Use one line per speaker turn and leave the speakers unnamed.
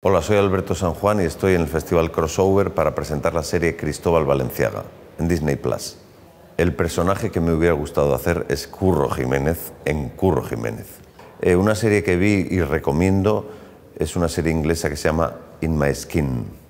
Hola, soy Alberto San Juan y estoy en el Festival Crossover para presentar la serie Cristóbal Valenciaga en Disney Plus. El personaje que me hubiera gustado hacer es Curro Jiménez en Curro Jiménez. Eh, una serie que vi y recomiendo es una serie inglesa que se llama In My Skin.